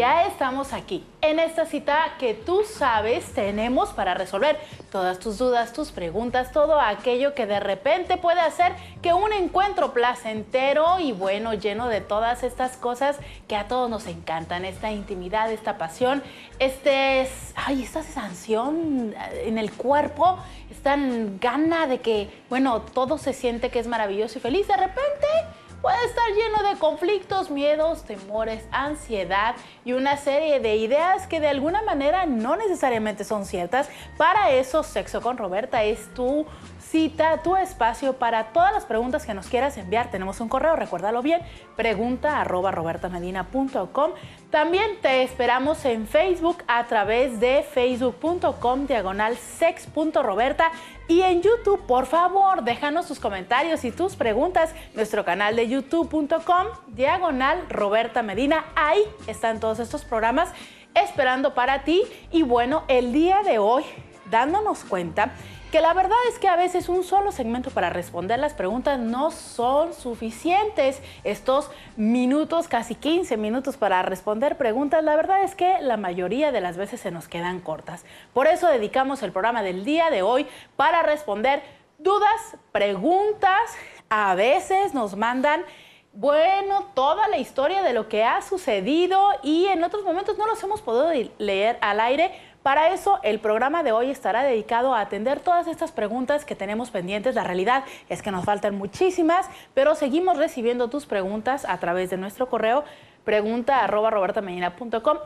ya estamos aquí, en esta cita que tú sabes tenemos para resolver todas tus dudas, tus preguntas, todo aquello que de repente puede hacer que un encuentro placentero y bueno, lleno de todas estas cosas que a todos nos encantan, esta intimidad, esta pasión, este es, ay, esta sensación en el cuerpo, esta gana de que, bueno, todo se siente que es maravilloso y feliz, de repente puede estar lleno de conflictos, miedos, temores, ansiedad y una serie de ideas que de alguna manera no necesariamente son ciertas. Para eso, Sexo con Roberta es tu cita, tu espacio para todas las preguntas que nos quieras enviar. Tenemos un correo, recuérdalo bien, pregunta arroba robertamedina.com. También te esperamos en Facebook a través de facebook.com diagonal sex.roberta y en YouTube, por favor, déjanos tus comentarios y tus preguntas. Nuestro canal de youtube.com diagonal Roberta Ahí están todos estos programas esperando para ti. Y bueno, el día de hoy, dándonos cuenta que la verdad es que a veces un solo segmento para responder las preguntas no son suficientes. Estos minutos, casi 15 minutos para responder preguntas, la verdad es que la mayoría de las veces se nos quedan cortas. Por eso dedicamos el programa del día de hoy para responder dudas, preguntas. A veces nos mandan bueno, toda la historia de lo que ha sucedido y en otros momentos no los hemos podido leer al aire para eso, el programa de hoy estará dedicado a atender todas estas preguntas que tenemos pendientes. La realidad es que nos faltan muchísimas, pero seguimos recibiendo tus preguntas a través de nuestro correo pregunta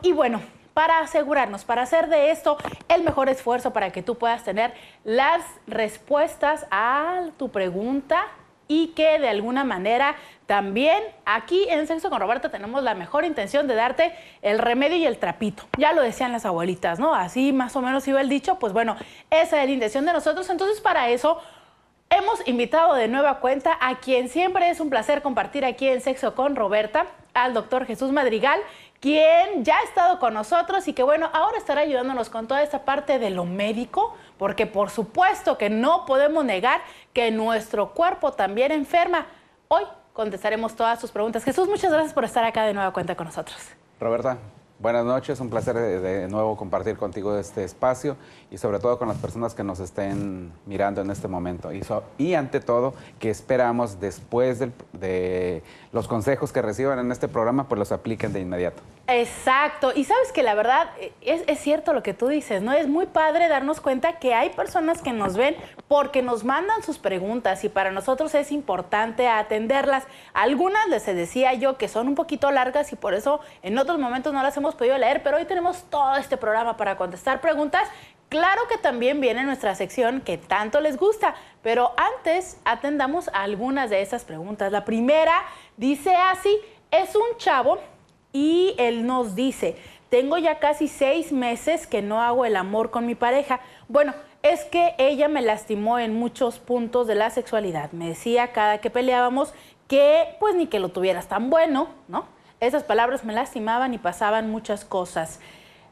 Y bueno, para asegurarnos, para hacer de esto el mejor esfuerzo para que tú puedas tener las respuestas a tu pregunta y que de alguna manera también aquí en Sexo con Roberta tenemos la mejor intención de darte el remedio y el trapito. Ya lo decían las abuelitas, ¿no? Así más o menos iba el dicho, pues bueno, esa es la intención de nosotros. Entonces para eso hemos invitado de nueva cuenta a quien siempre es un placer compartir aquí en Sexo con Roberta, al doctor Jesús Madrigal quien ya ha estado con nosotros y que bueno, ahora estará ayudándonos con toda esta parte de lo médico, porque por supuesto que no podemos negar que nuestro cuerpo también enferma. Hoy contestaremos todas sus preguntas. Jesús, muchas gracias por estar acá de nueva cuenta con nosotros. Roberta, Buenas noches, un placer de, nuevo compartir contigo este espacio y sobre todo con las personas que nos estén mirando en este momento. Y, y ante todo, que esperamos después de los consejos que reciban en este programa, pues los apliquen de inmediato. Exacto. Y sabes que la verdad eh, es, cierto lo que tú dices, ¿no? Es muy padre darnos cuenta que hay personas que nos ven porque nos mandan sus preguntas y para nosotros es importante atenderlas. Algunas les decía yo que son un poquito largas y por eso en otros momentos no las hemos podido leer, pero hoy tenemos todo este programa para contestar preguntas Claro que también viene nuestra sección que tanto les gusta, pero antes atendamos algunas de esas preguntas. La primera dice así, es un chavo y él nos dice, tengo ya casi seis meses que no hago el amor con mi pareja. Bueno, es que ella me lastimó en muchos puntos de la sexualidad. Me decía cada que peleábamos que pues ni que lo tuvieras tan bueno, ¿no? Esas palabras me lastimaban y pasaban muchas cosas.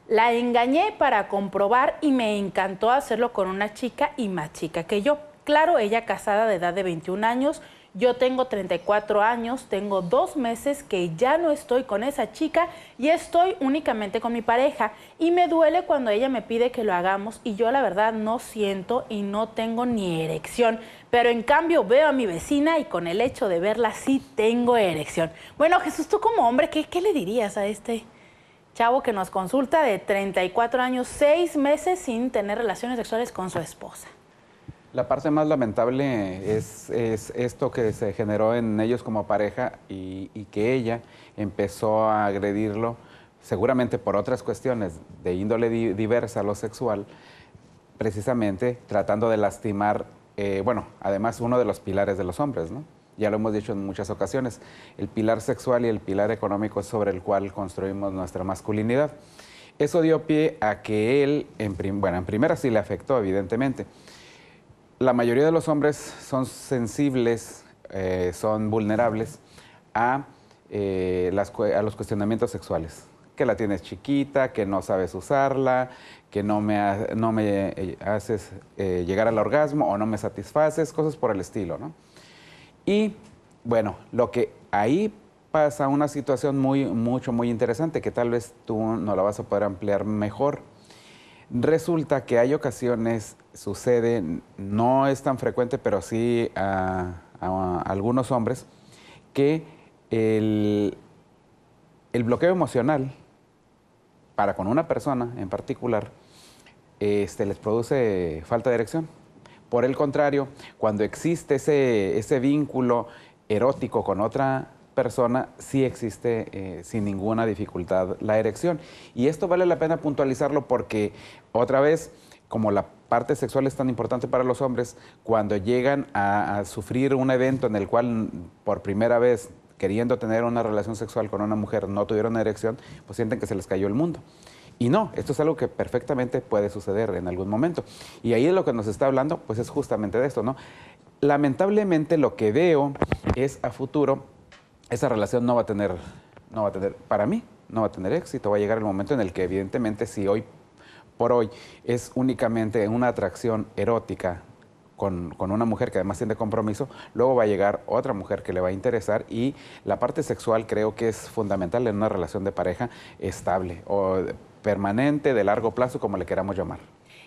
La engañé para comprobar y me encantó hacerlo con una chica y más chica que yo. Claro, ella casada de edad de 21 años, yo tengo 34 años, tengo dos meses que ya no estoy con esa chica y estoy únicamente con mi pareja. Y me duele cuando ella me pide que lo hagamos y yo la verdad no siento y no tengo ni erección. Pero en cambio veo a mi vecina y con el hecho de verla sí tengo erección. Bueno, Jesús, tú como hombre, ¿qué, qué le dirías a este? chavo que nos consulta de 34 años, seis meses sin tener relaciones sexuales con su esposa. La parte más lamentable es, esto que se generó en ellos como pareja y, que ella empezó a agredirlo, seguramente por otras cuestiones de índole diversa lo sexual, precisamente tratando de lastimar, eh, bueno, además uno de los pilares de los hombres, ¿no? Ya lo hemos dicho en muchas ocasiones, el pilar sexual y el pilar económico sobre el cual construimos nuestra masculinidad. Eso dio pie a que él, bueno, en primera sí le afectó, evidentemente, la mayoría de los hombres son sensibles, eh, son vulnerables eh, a, los cuestionamientos sexuales. Que la tienes chiquita, que no sabes usarla, que no me, eh, haces llegar al orgasmo o no me satisfaces, cosas por el estilo, Y bueno, lo que ahí pasa una situación muy, mucho, muy interesante que tal vez tú no la vas a poder ampliar mejor Resulta que hay ocasiones, sucede, no es tan frecuente, pero sí a, algunos hombres, que el, bloqueo emocional para con una persona en particular este, les produce falta de erección. Por el contrario, cuando existe ese, ese vínculo erótico con otra persona sí existe eh, sin ninguna dificultad la erección. Y esto vale la pena puntualizarlo porque, otra vez, como la parte sexual es tan importante para los hombres, cuando llegan a, sufrir un evento en el cual por primera vez queriendo tener una relación sexual con una mujer no tuvieron erección, pues sienten que se les cayó el mundo. Y no, esto es algo que perfectamente puede suceder en algún momento. Y ahí es lo que nos está hablando, pues es justamente de esto, ¿no? Lamentablemente lo que veo es a futuro esa relación no va a tener, no va a tener, para mí, no va a tener éxito. Va a llegar el momento en el que evidentemente si hoy por hoy es únicamente una atracción erótica con, con, una mujer que además tiene compromiso, luego va a llegar otra mujer que le va a interesar y la parte sexual creo que es fundamental en una relación de pareja estable o permanente, de largo plazo, como le queramos llamar.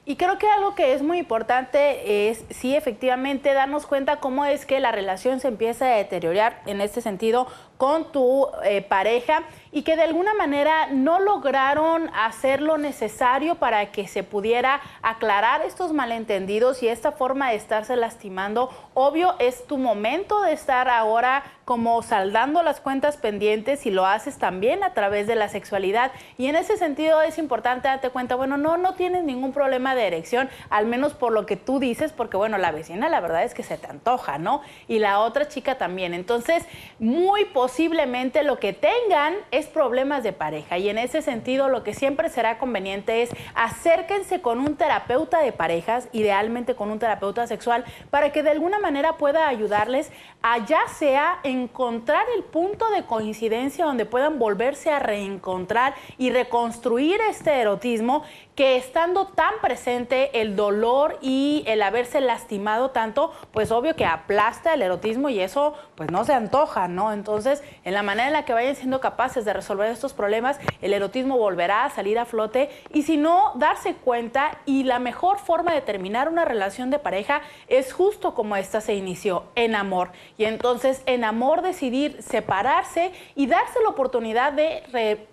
Y creo que algo que es muy importante es, sí, efectivamente, darnos cuenta cómo es que la relación se empieza a deteriorar en este sentido, con tu eh, pareja y que de alguna manera no lograron hacer lo necesario para que se pudiera aclarar estos malentendidos y esta forma de estarse lastimando. Obvio, es tu momento de estar ahora como saldando las cuentas pendientes y lo haces también a través de la sexualidad. Y en ese sentido es importante darte cuenta, bueno, no, no tienes ningún problema de erección, al menos por lo que tú dices, porque bueno, la vecina la verdad es que se te antoja, ¿no? Y la otra chica también. Entonces, muy posible posiblemente lo que tengan es problemas de pareja y en ese sentido lo que siempre será conveniente es acérquense con un terapeuta de parejas, idealmente con un terapeuta sexual, para que de alguna manera pueda ayudarles a ya sea encontrar el punto de coincidencia donde puedan volverse a reencontrar y reconstruir este erotismo que estando tan presente el dolor y el haberse lastimado tanto, pues obvio que aplasta el erotismo y eso pues no se antoja, ¿no? Entonces, en la manera en la que vayan siendo capaces de resolver estos problemas, el erotismo volverá a salir a flote y si no, darse cuenta y la mejor forma de terminar una relación de pareja es justo como esta se inició, en amor. Y entonces, en amor decidir separarse y darse la oportunidad de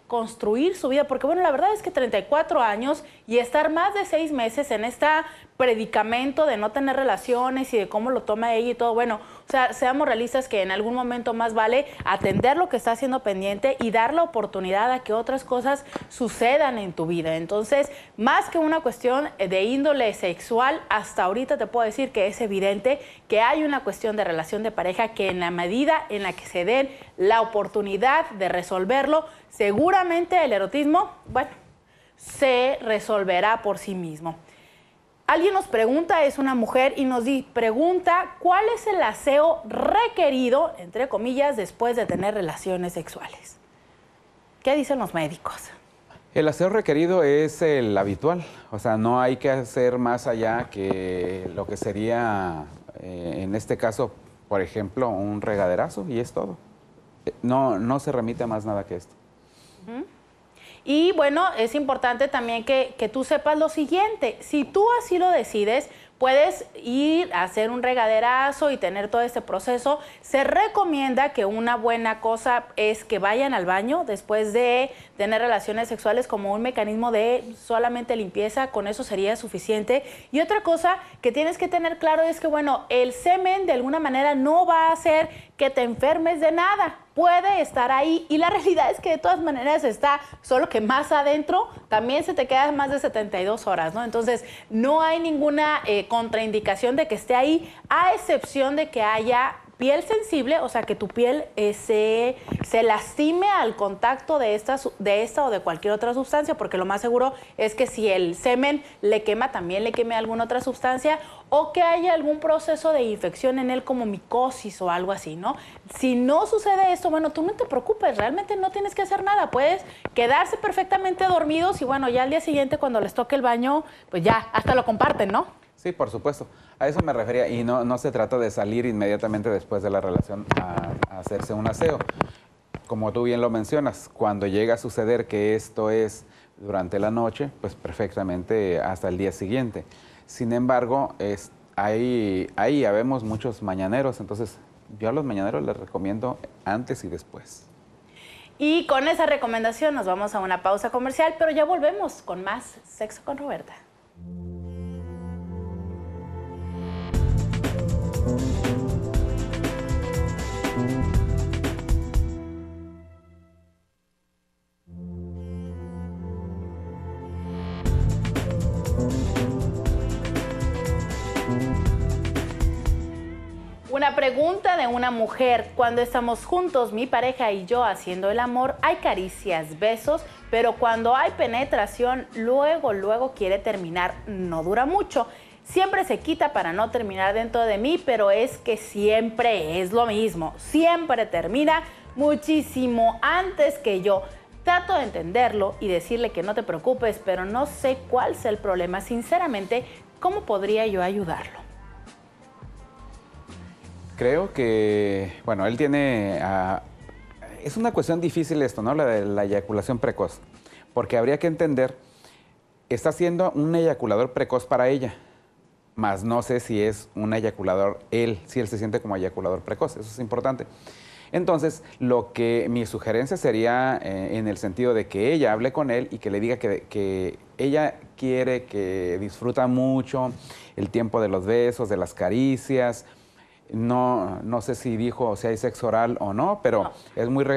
construir su vida, porque bueno, la verdad es que 34 años y estar más de seis meses en esta predicamento de no tener relaciones y de cómo lo toma ella y todo. Bueno, o sea, seamos realistas que en algún momento más vale atender lo que está haciendo pendiente y dar la oportunidad a que otras cosas sucedan en tu vida. Entonces, más que una cuestión de índole sexual, hasta ahorita te puedo decir que es evidente que hay una cuestión de relación de pareja que en la medida en la que se den la oportunidad de resolverlo, seguramente el erotismo, bueno, se resolverá por sí mismo. Alguien nos pregunta, es una mujer, y nos pregunta cuál es el aseo requerido, entre comillas, después de tener relaciones sexuales. ¿Qué dicen los médicos? El aseo requerido es el habitual, o sea, no hay que hacer más allá que lo que sería, eh, en este caso, por ejemplo, un regaderazo y es todo. Eh, no, no se remite a más nada que esto. Y bueno, es importante también que, que tú sepas lo siguiente, si tú así lo decides, puedes ir a hacer un regaderazo y tener todo este proceso. Se recomienda que una buena cosa es que vayan al baño después de tener relaciones sexuales como un mecanismo de solamente limpieza, con eso sería suficiente. Y otra cosa que tienes que tener claro es que, bueno, el semen de alguna manera no va a hacer que te enfermes de nada puede estar ahí y la realidad es que de todas maneras está, solo que más adentro también se te queda más de 72 horas, ¿no? Entonces no hay ninguna eh, contraindicación de que esté ahí, a excepción de que haya piel sensible, o sea, que tu piel eh, se, lastime al contacto de esta, de esta o de cualquier otra sustancia, porque lo más seguro es que si el semen le quema, también le queme alguna otra sustancia, o que haya algún proceso de infección en él como micosis o algo así, ¿no? Si no sucede esto, bueno, tú no te preocupes, realmente no tienes que hacer nada, puedes quedarse perfectamente dormidos y bueno, ya al día siguiente cuando les toque el baño, pues ya, hasta lo comparten, ¿no? Sí, por supuesto. A eso me refería. Y no, no se trata de salir inmediatamente después de la relación a, hacerse un aseo. Como tú bien lo mencionas, cuando llega a suceder que esto es durante la noche, pues perfectamente hasta el día siguiente. Sin embargo, es, ahí, ahí habemos muchos mañaneros, entonces yo a los mañaneros les recomiendo antes y después. Y con esa recomendación nos vamos a una pausa comercial, pero ya volvemos con más Sexo con Roberta. pregunta de una mujer, cuando estamos juntos, mi pareja y yo haciendo el amor, hay caricias, besos, pero cuando hay penetración, luego, luego quiere terminar, no dura mucho. Siempre se quita para no terminar dentro de mí, pero es que siempre es lo mismo, siempre termina muchísimo antes que yo. Trato de entenderlo y decirle que no te preocupes, pero no sé cuál es el problema. Sinceramente, ¿cómo podría yo ayudarlo? Creo que, bueno, él tiene... Ah, es una cuestión difícil esto, ¿no? La de la eyaculación precoz. Porque habría que entender, está siendo un eyaculador precoz para ella, más no sé si es un eyaculador él, si él se siente como eyaculador precoz, eso es importante. Entonces, lo que mi sugerencia sería eh, en el sentido de que ella hable con él y que le diga que, ella quiere, que disfruta mucho el tiempo de los besos, de las caricias, no, no sé si dijo si hay sexo oral o no, pero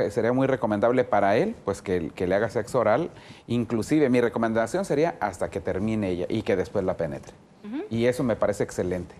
sería muy recomendable para él pues que, le haga sexo oral. Inclusive mi recomendación sería hasta que termine ella y que después la penetre. Y eso me parece excelente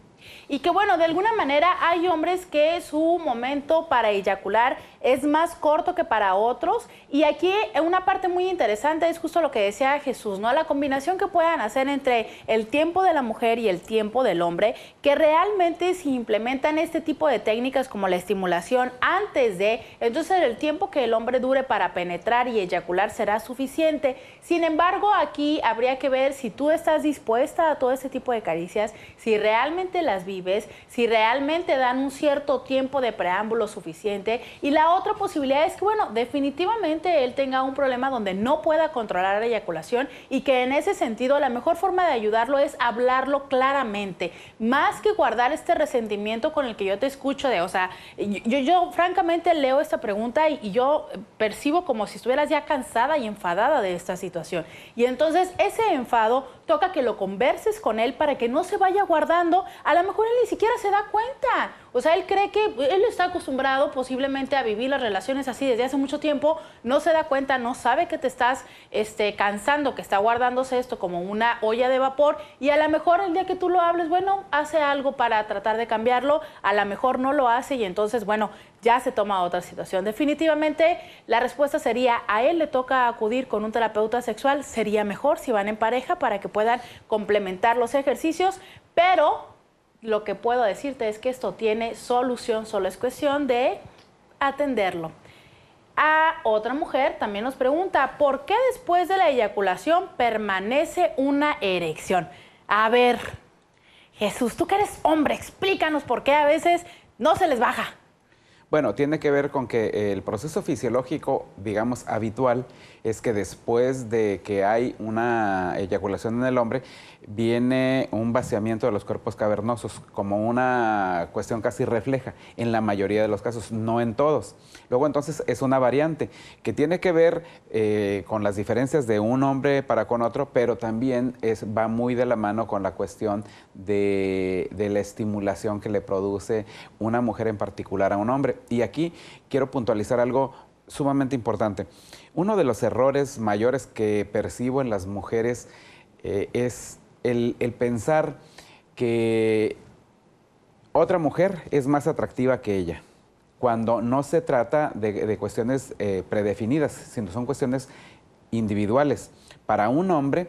y que bueno, de alguna manera hay hombres que su momento para eyacular es más corto que para otros y aquí eh, una parte muy interesante es justo lo que decía Jesús, ¿no? La combinación que puedan hacer entre el tiempo de la mujer y el tiempo del hombre, que realmente si implementan este tipo de técnicas como la estimulación antes de, entonces el tiempo que el hombre dure para penetrar y eyacular será suficiente. Sin embargo, aquí habría que ver si tú estás dispuesta a todo este tipo de caricias, si realmente las vives ves si realmente dan un cierto tiempo de preámbulo suficiente. Y la otra posibilidad es que, bueno, definitivamente él tenga un problema donde no pueda controlar la eyaculación y que en ese sentido la mejor forma de ayudarlo es hablarlo claramente, más que guardar este resentimiento con el que yo te escucho de, o sea, yo, yo francamente leo esta pregunta y yo percibo como si estuvieras ya cansada y enfadada de esta situación. Y entonces ese enfado toca que lo converses con él para que no se vaya guardando. A lo mejor él ni siquiera se da cuenta. O sea, él cree que él está acostumbrado posiblemente a vivir las relaciones así desde hace mucho tiempo, no se da cuenta, no sabe que te estás este, cansando, que está guardándose esto como una olla de vapor y a lo mejor el día que tú lo hables, bueno, hace algo para tratar de cambiarlo, a lo mejor no lo hace y entonces, bueno, ya se toma otra situación. Definitivamente la respuesta sería, a él le toca acudir con un terapeuta sexual, sería mejor si van en pareja para que puedan complementar los ejercicios, pero lo que puedo decirte es que esto tiene solución, solo es cuestión de atenderlo. A otra mujer también nos pregunta, ¿por qué después de la eyaculación permanece una erección? A ver, Jesús, tú que eres hombre, explícanos por qué a veces no se les baja. Bueno, tiene que ver con que eh, el proceso fisiológico, digamos, habitual es que después de que hay una eyaculación en el hombre, viene un vaciamiento de los cuerpos cavernosos como una cuestión casi refleja en la mayoría de los casos, no en todos. Luego entonces es una variante que tiene que ver eh, con las diferencias de un hombre para con otro, pero también es, va muy de la mano con la cuestión de, la estimulación que le produce una mujer en particular a un hombre. Y aquí quiero puntualizar algo sumamente importante. Uno de los errores mayores que percibo en las mujeres eh, es el, pensar que otra mujer es más atractiva que ella, cuando no se trata de, cuestiones eh, predefinidas, sino son cuestiones individuales. Para un hombre,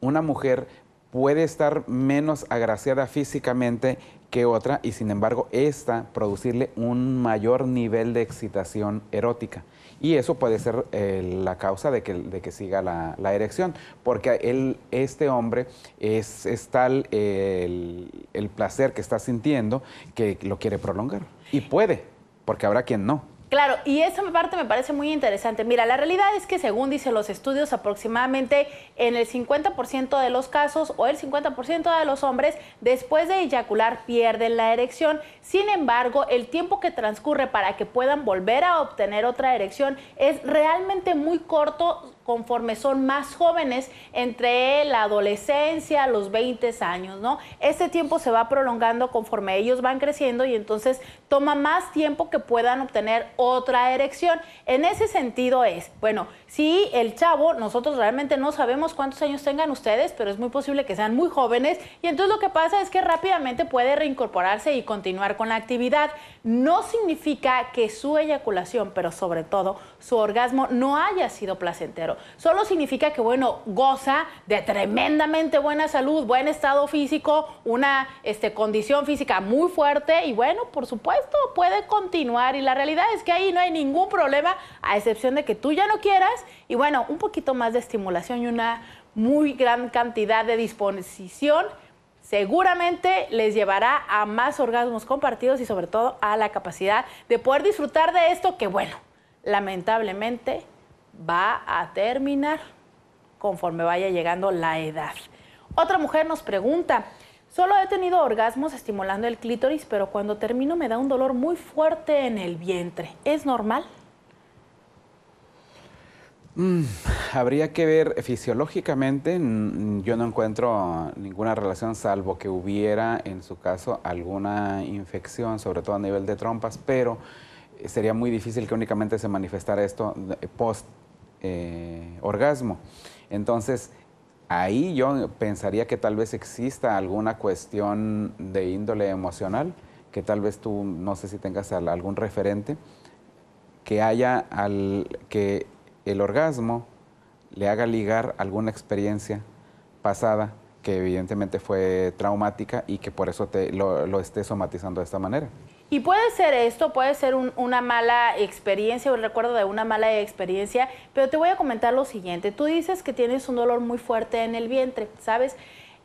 una mujer puede estar menos agraciada físicamente que otra y sin embargo esta producirle un mayor nivel de excitación erótica. Y eso puede ser eh, la causa de que, siga la, erección, porque él, este hombre es, tal el placer que está sintiendo que lo quiere prolongar. Y puede, porque habrá quien no. Claro, y esa parte me parece muy interesante. Mira, la realidad es que según dicen los estudios, aproximadamente en el 50% de los casos o el 50% de los hombres después de eyacular pierden la erección. Sin embargo, el tiempo que transcurre para que puedan volver a obtener otra erección es realmente muy corto conforme son más jóvenes entre la adolescencia, los 20 años, ¿no? Este tiempo se va prolongando conforme ellos van creciendo y entonces toma más tiempo que puedan obtener otra erección. En ese sentido es, bueno, si el chavo, nosotros realmente no sabemos cuántos años tengan ustedes, pero es muy posible que sean muy jóvenes y entonces lo que pasa es que rápidamente puede reincorporarse y continuar con la actividad. No significa que su eyaculación, pero sobre todo su orgasmo, no haya sido placentero. Solo significa que, bueno, goza de tremendamente buena salud, buen estado físico, una este, condición física muy fuerte y, bueno, por supuesto, puede continuar y la realidad es que que ahí no hay ningún problema, a excepción de que tú ya no quieras. Y bueno, un poquito más de estimulación y una muy gran cantidad de disposición seguramente les llevará a más orgasmos compartidos y sobre todo a la capacidad de poder disfrutar de esto que, bueno, lamentablemente va a terminar conforme vaya llegando la edad. Otra mujer nos pregunta, Solo he tenido orgasmos estimulando el clítoris, pero cuando termino me da un dolor muy fuerte en el vientre. ¿Es normal? Mm, habría que ver fisiológicamente, yo no encuentro ninguna relación salvo que hubiera en su caso alguna infección, sobre todo a nivel de trompas, pero eh, sería muy difícil que únicamente se manifestara esto eh, post eh, orgasmo. Entonces, ahí yo pensaría que tal vez exista alguna cuestión de índole emocional, que tal vez tú, no sé si tengas algún referente, que haya al, que el orgasmo le haga ligar alguna experiencia pasada que evidentemente fue traumática y que por eso lo, lo esté somatizando de esta manera. Y puede ser esto, puede ser una mala experiencia o el recuerdo de una mala experiencia, pero te voy a comentar lo siguiente. Tú dices que tienes un dolor muy fuerte en el vientre, ¿sabes?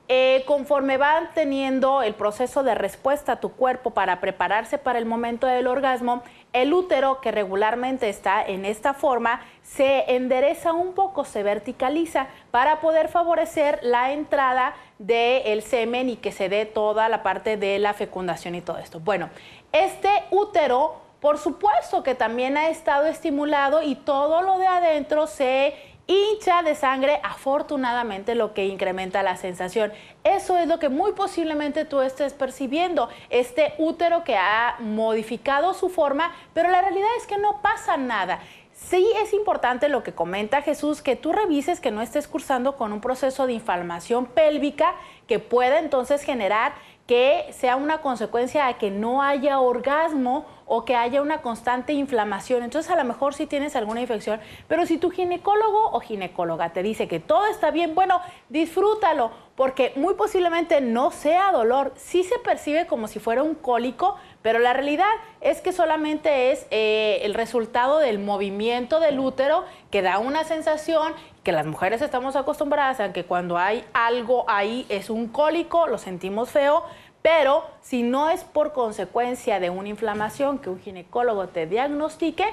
Eh, conforme va teniendo el proceso de respuesta a tu cuerpo para prepararse para el momento del orgasmo, el útero, que regularmente está en esta forma, se endereza un poco, se verticaliza para poder favorecer la entrada del semen y que se dé toda la parte de la fecundación y todo esto. Bueno, este útero, por supuesto que también ha estado estimulado y todo lo de adentro se hincha de sangre, afortunadamente lo que incrementa la sensación. Eso es lo que muy posiblemente tú estés percibiendo, este útero que ha modificado su forma, pero la realidad es que no pasa nada. Sí es importante lo que comenta Jesús, que tú revises que no estés cursando con un proceso de inflamación pélvica que pueda entonces generar que sea una consecuencia de que no haya orgasmo o que haya una constante inflamación. Entonces a lo mejor sí tienes alguna infección, pero si tu ginecólogo o ginecóloga te dice que todo está bien, bueno, disfrútalo, porque muy posiblemente no sea dolor, sí se percibe como si fuera un cólico, pero la realidad es que solamente es eh, el resultado del movimiento del útero que da una sensación que las mujeres estamos acostumbradas a que cuando hay algo ahí es un cólico, lo sentimos feo, pero si no es por consecuencia de una inflamación que un ginecólogo te diagnostique,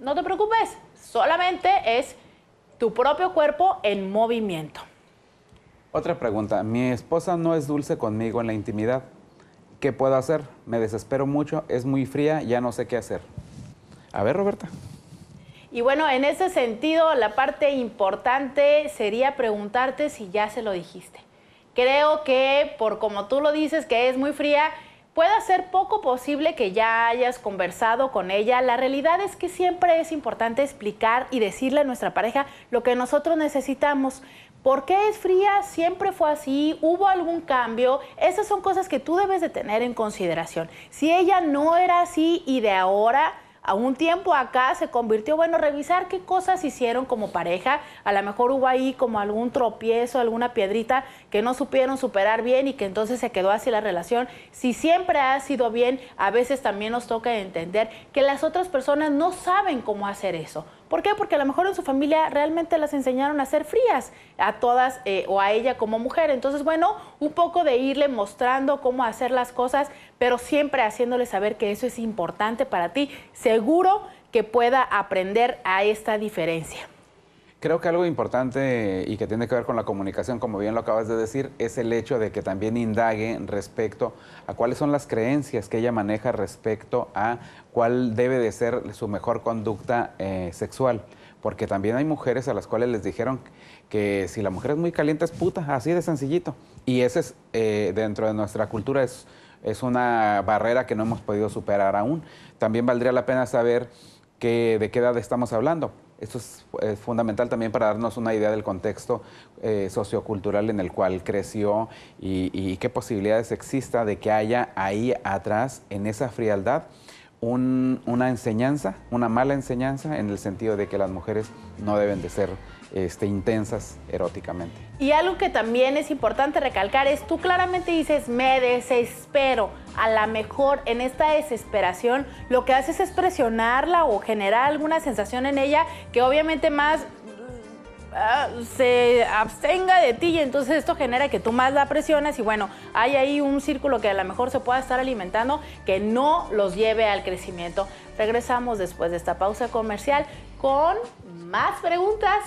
no te preocupes, solamente es tu propio cuerpo en movimiento. Otra pregunta, mi esposa no es dulce conmigo en la intimidad. ¿Qué puedo hacer? Me desespero mucho, es muy fría, ya no sé qué hacer. A ver, Roberta. Y bueno, en ese sentido, la parte importante sería preguntarte si ya se lo dijiste creo que por como tú lo dices, que es muy fría, puede ser poco posible que ya hayas conversado con ella. La realidad es que siempre es importante explicar y decirle a nuestra pareja lo que nosotros necesitamos. ¿Por qué es fría? ¿Siempre fue así? ¿Hubo algún cambio? Esas son cosas que tú debes de tener en consideración. Si ella no era así y de ahora a un tiempo acá se convirtió, bueno, revisar qué cosas hicieron como pareja. A lo mejor hubo ahí como algún tropiezo, alguna piedrita que no supieron superar bien y que entonces se quedó así la relación. Si siempre ha sido bien, a veces también nos toca entender que las otras personas no saben cómo hacer eso ¿Por qué? Porque a lo mejor en su familia realmente las enseñaron a ser frías, a todas eh, o a ella como mujer. Entonces, bueno, un poco de irle mostrando cómo hacer las cosas, pero siempre haciéndole saber que eso es importante para ti. Seguro que pueda aprender a esta diferencia. Creo que algo importante y que tiene que ver con la comunicación, como bien lo acabas de decir, es el hecho de que también indague respecto a cuáles son las creencias que ella maneja respecto a cuál debe de ser su mejor conducta eh, sexual. Porque también hay mujeres a las cuales les dijeron que si la mujer es muy caliente es puta, así de sencillito. Y ese es, eh, dentro de nuestra cultura, es, es una barrera que no hemos podido superar aún. También valdría la pena saber de qué edad estamos hablando. Esto es, fundamental también para darnos una idea del contexto eh, sociocultural en el cual creció y qué posibilidades exista de que haya ahí atrás, en esa frialdad, una enseñanza, una mala enseñanza, en el sentido de que las mujeres no deben de ser este, intensas eróticamente. Y algo que también es importante recalcar es, tú claramente dices, me desespero. A lo mejor en esta desesperación lo que haces es presionarla o generar alguna sensación en ella que obviamente más Ah, se abstenga de ti y entonces esto genera que tú más la presiones y bueno, hay ahí un círculo que a lo mejor se pueda estar alimentando que no los lleve al crecimiento. Regresamos después de esta pausa comercial con más preguntas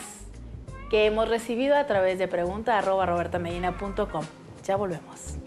que hemos recibido a través de robertamedina.com Ya volvemos.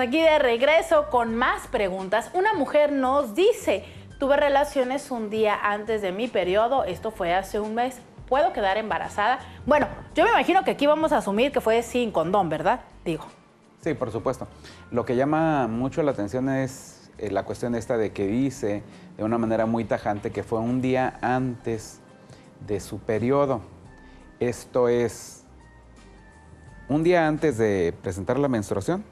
aquí de regreso con más preguntas. Una mujer nos dice, tuve relaciones un día antes de mi periodo, esto fue hace un mes, ¿puedo quedar embarazada? Bueno, yo me imagino que aquí vamos a asumir que fue sin condón, ¿verdad? Digo. Sí, por supuesto. Lo que llama mucho la atención es eh, la cuestión esta de que dice de una manera muy tajante que fue un día antes de su periodo. Esto es un día antes de presentar la menstruación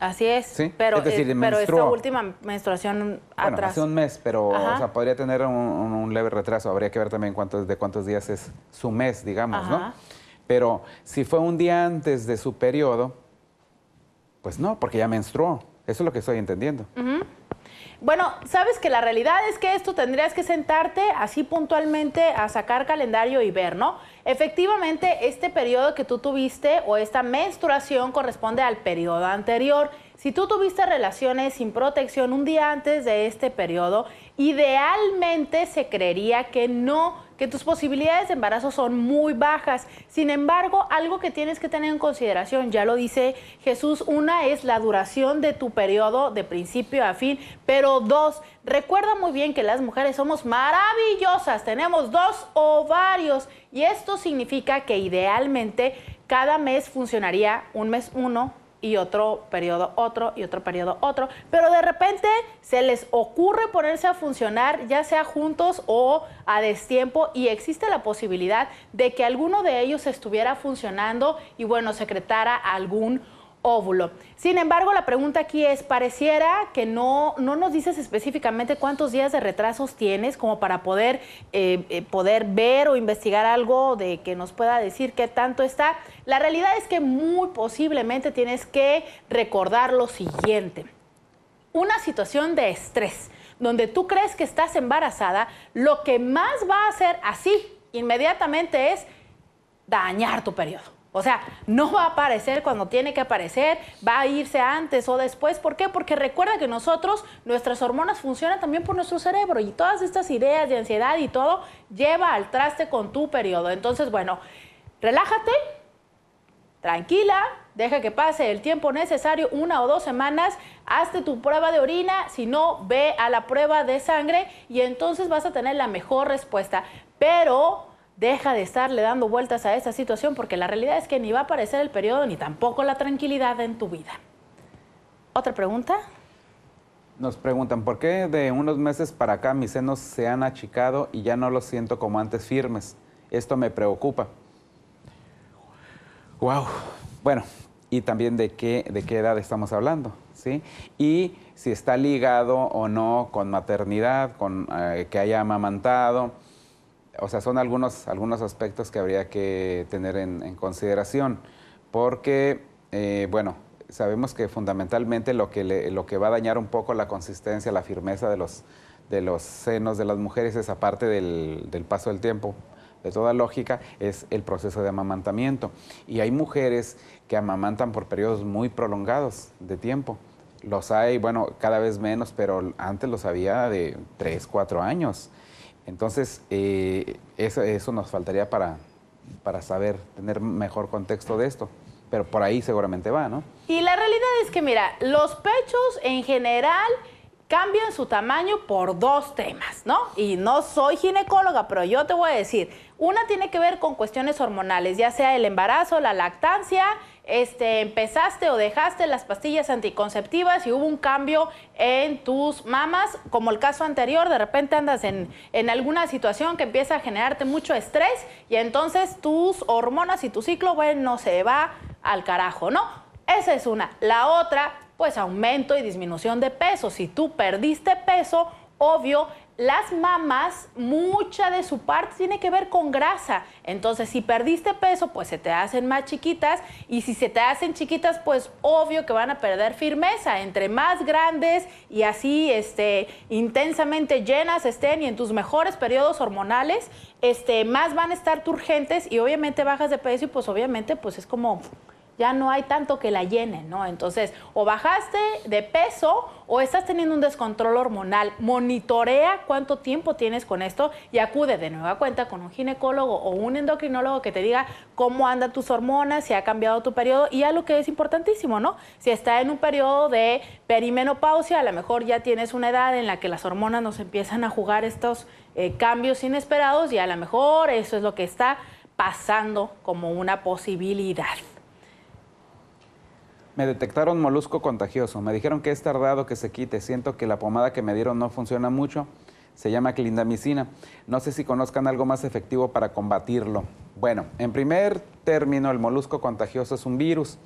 Así es. Eh, pero, esta última menstruación atrás. hace un mes, pero podría tener un, leve retraso. Habría que ver también cuántos, de cuántos días es su mes, digamos, ¿no? Pero si fue un día antes de su periodo, pues no, porque ya menstruó. Eso es lo que estoy entendiendo. Bueno, sabes que la realidad es que esto tendrías que sentarte así puntualmente a sacar calendario y ver, ¿no? Efectivamente, este periodo que tú tuviste o esta menstruación corresponde al periodo anterior. Si tú tuviste relaciones sin protección un día antes de este periodo, idealmente se creería que no que tus posibilidades de embarazo son muy bajas. Sin embargo, algo que tienes que tener en consideración, ya lo dice Jesús, una es la duración de tu periodo de principio a fin, pero dos, recuerda muy bien que las mujeres somos maravillosas, tenemos dos ovarios y esto significa que idealmente cada mes funcionaría un mes uno y otro periodo otro y otro periodo otro, pero de repente se les ocurre ponerse a funcionar ya sea juntos o a destiempo y existe la posibilidad de que alguno de ellos estuviera funcionando y bueno, secretara algún sin embargo, la pregunta aquí es, pareciera que no, no nos dices específicamente cuántos días de retrasos tienes como para poder, eh, eh, poder ver o investigar algo de que nos pueda decir qué tanto está. La realidad es que muy posiblemente tienes que recordar lo siguiente. Una situación de estrés, donde tú crees que estás embarazada, lo que más va a hacer así inmediatamente es dañar tu periodo o sea, no va a aparecer cuando tiene que aparecer, va a irse antes o después. ¿Por qué? Porque recuerda que nosotros, nuestras hormonas funcionan también por nuestro cerebro y todas estas ideas de ansiedad y todo lleva al traste con tu periodo. Entonces, bueno, relájate, tranquila, deja que pase el tiempo necesario, una o dos semanas, hazte tu prueba de orina, si no, ve a la prueba de sangre y entonces vas a tener la mejor respuesta. Pero deja de estarle dando vueltas a esa situación porque la realidad es que ni va a aparecer el periodo ni tampoco la tranquilidad en tu vida. ¿Otra pregunta? Nos preguntan, ¿por qué de unos meses para acá mis senos se han achicado y ya no los siento como antes firmes? Esto me preocupa. Wow. Bueno, y también de qué, de qué edad estamos hablando, ¿sí? Y si está ligado o no con maternidad, con eh, que haya amamantado, o sea, son algunos, algunos aspectos que habría que tener en, consideración, porque, eh, bueno, sabemos que fundamentalmente lo que, lo que va a dañar un poco la consistencia, la firmeza de los, de los senos de las mujeres es aparte del, del paso del tiempo, de toda lógica, es el proceso de amamantamiento. Y hay mujeres que amamantan por periodos muy prolongados de tiempo. Los hay, bueno, cada vez menos, pero antes los había de 3, 4 años. Entonces, eh, eso, nos faltaría para, para saber, tener mejor contexto de esto. Pero por ahí seguramente va, ¿no? Y la realidad es que, mira, los pechos en general cambian su tamaño por dos temas, ¿no? Y no soy ginecóloga, pero yo te voy a decir, una tiene que ver con cuestiones hormonales, ya sea el embarazo, la lactancia, este, empezaste o dejaste las pastillas anticonceptivas y hubo un cambio en tus mamas, como el caso anterior, de repente andas en, alguna situación que empieza a generarte mucho estrés y entonces tus hormonas y tu ciclo, bueno, se va al carajo, ¿no? Esa es una. La otra, pues aumento y disminución de peso. Si tú perdiste peso, obvio las mamas, mucha de su parte tiene que ver con grasa. Entonces, si perdiste peso, pues se te hacen más chiquitas. Y si se te hacen chiquitas, pues obvio que van a perder firmeza. Entre más grandes y así este, intensamente llenas estén y en tus mejores periodos hormonales, este, más van a estar turgentes y obviamente bajas de peso y pues obviamente pues es como ya no hay tanto que la llenen, ¿no? Entonces, o bajaste de peso o estás teniendo un descontrol hormonal. Monitorea cuánto tiempo tienes con esto y acude de nueva cuenta con un ginecólogo o un endocrinólogo que te diga cómo andan tus hormonas, si ha cambiado tu periodo y algo que es importantísimo, ¿no? Si está en un periodo de perimenopausia, a lo mejor ya tienes una edad en la que las hormonas nos empiezan a jugar estos eh, cambios inesperados y a lo mejor eso es lo que está pasando como una posibilidad. Me detectaron molusco contagioso. Me dijeron que es tardado que se quite. Siento que la pomada que me dieron no funciona mucho. Se llama clindamicina. No sé si conozcan algo más efectivo para combatirlo. Bueno, en primer término, el molusco contagioso es un virus,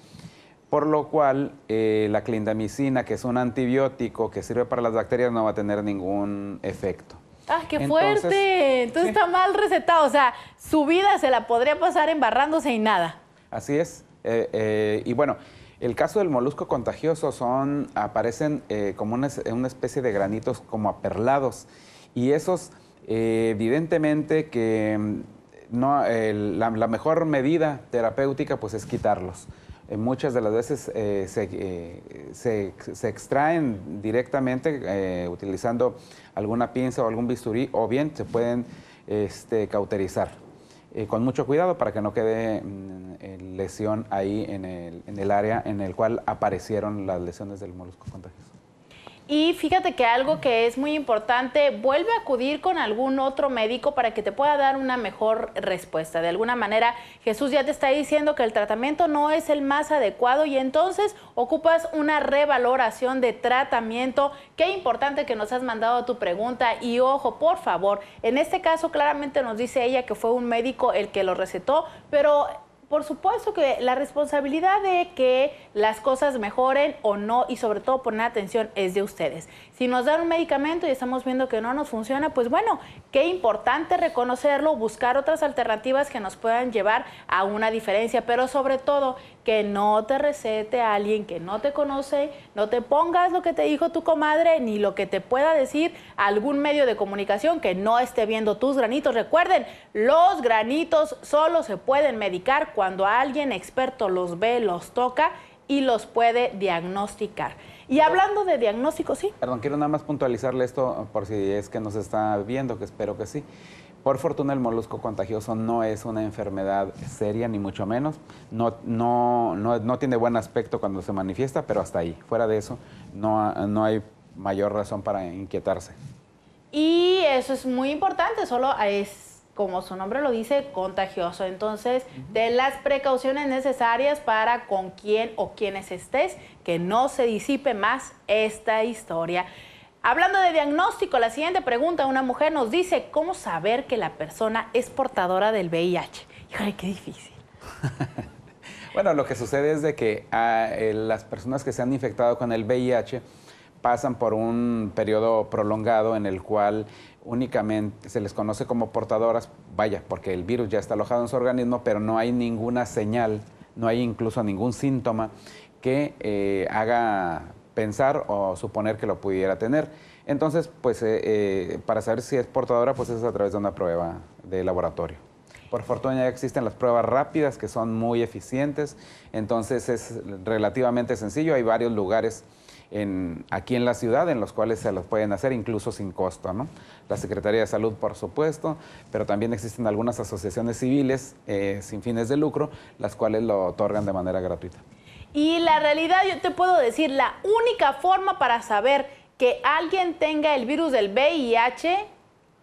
por lo cual eh, la clindamicina, que es un antibiótico que sirve para las bacterias, no va a tener ningún efecto. ¡Ah, qué fuerte! Entonces está mal recetado. O sea, su vida se la podría pasar embarrándose y nada. Así es. Eh, eh, y bueno, el caso del molusco contagioso son, aparecen eh, como una, especie de granitos como aperlados y esos eh, evidentemente que mm, no, la, mejor medida terapéutica pues es quitarlos. Eh, muchas de las veces se, extraen directamente utilizando alguna pinza o algún bisturí o bien se pueden este, cauterizar. Eh, con mucho cuidado para que no quede mm, eh, lesión ahí en el, en el área en el cual aparecieron las lesiones del molusco contagioso. Y fíjate que algo que es muy importante, vuelve a acudir con algún otro médico para que te pueda dar una mejor respuesta. De alguna manera, Jesús ya te está diciendo que el tratamiento no es el más adecuado y entonces ocupas una revaloración de tratamiento. Qué importante que nos has mandado tu pregunta y ojo, por favor, en este caso claramente nos dice ella que fue un médico el que lo recetó, pero por supuesto que la responsabilidad de que las cosas mejoren o no y sobre todo poner atención es de ustedes. Si nos dan un medicamento y estamos viendo que no nos funciona, pues bueno, qué importante reconocerlo, buscar otras alternativas que nos puedan llevar a una diferencia, pero sobre todo que no te recete a alguien que no te conoce, no te pongas lo que te dijo tu comadre ni lo que te pueda decir algún medio de comunicación que no esté viendo tus granitos. Recuerden, los granitos solo se pueden medicar cuando alguien experto los ve, los toca y los puede diagnosticar. Y hablando de diagnóstico, sí. Perdón, quiero nada más puntualizarle esto eh, por si es que nos está viendo, que espero que sí. Por fortuna el molusco contagioso no es una enfermedad seria, ni mucho menos. No, no, no, no tiene buen aspecto cuando se manifiesta, pero hasta ahí. Fuera de eso, no, no hay mayor razón para inquietarse. Y eso es muy importante, solo es como su nombre lo dice, contagioso. Entonces, de las precauciones necesarias para con quién o quienes estés, que no se disipe más esta historia. Hablando de diagnóstico, la siguiente pregunta, una mujer nos dice, ¿cómo saber que la persona es portadora del VIH? Híjole, qué difícil. bueno, lo que sucede es de que ah, eh, las personas que se han infectado con el VIH, pasan por un periodo prolongado en el cual únicamente se les conoce como portadoras, vaya, porque el virus ya está alojado en su organismo, pero no hay ninguna señal, no hay incluso ningún síntoma que eh, haga pensar o suponer que lo pudiera tener. Entonces, pues eh, eh, para saber si es portadora, pues es a través de una prueba de laboratorio. Por fortuna ya existen las pruebas rápidas que son muy eficientes, entonces es relativamente sencillo, hay varios lugares aquí en la ciudad en los cuales se los pueden hacer incluso sin costo. ¿no? La Secretaría de Salud, por supuesto, pero también existen algunas asociaciones civiles eh, sin fines de lucro, las cuales lo otorgan de manera gratuita. Y la realidad, yo te puedo decir, la única forma para saber que alguien tenga el virus del VIH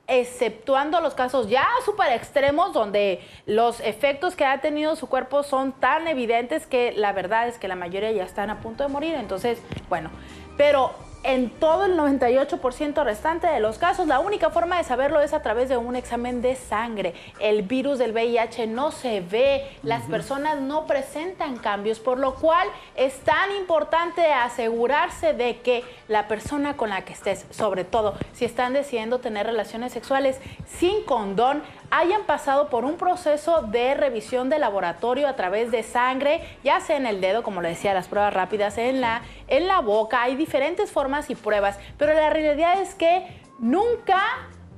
exceptuando los casos ya super extremos donde los efectos que ha tenido su cuerpo son tan evidentes que la verdad es que la mayoría ya están a punto de morir. Entonces, bueno, pero en todo el 98% restante de los casos, la única forma de saberlo es a través de un examen de sangre. El virus del VIH no se ve, las personas no presentan cambios, por lo cual es tan importante asegurarse de que la persona con la que estés, sobre todo si están decidiendo tener relaciones sexuales sin condón, hayan pasado por un proceso de revisión de laboratorio a través de sangre, ya sea en el dedo, como le decía, las pruebas rápidas, en la, en la boca. Hay diferentes formas y pruebas, pero la realidad es que nunca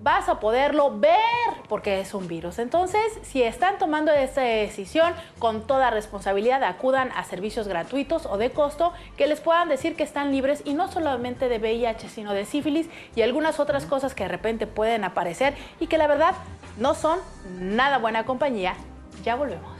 vas a poderlo ver porque es un virus. Entonces, si están tomando esta decisión, con toda responsabilidad acudan a servicios gratuitos o de costo que les puedan decir que están libres y no solamente de VIH, sino de sífilis y algunas otras cosas que de repente pueden aparecer y que la verdad no son nada buena compañía. Ya volvemos.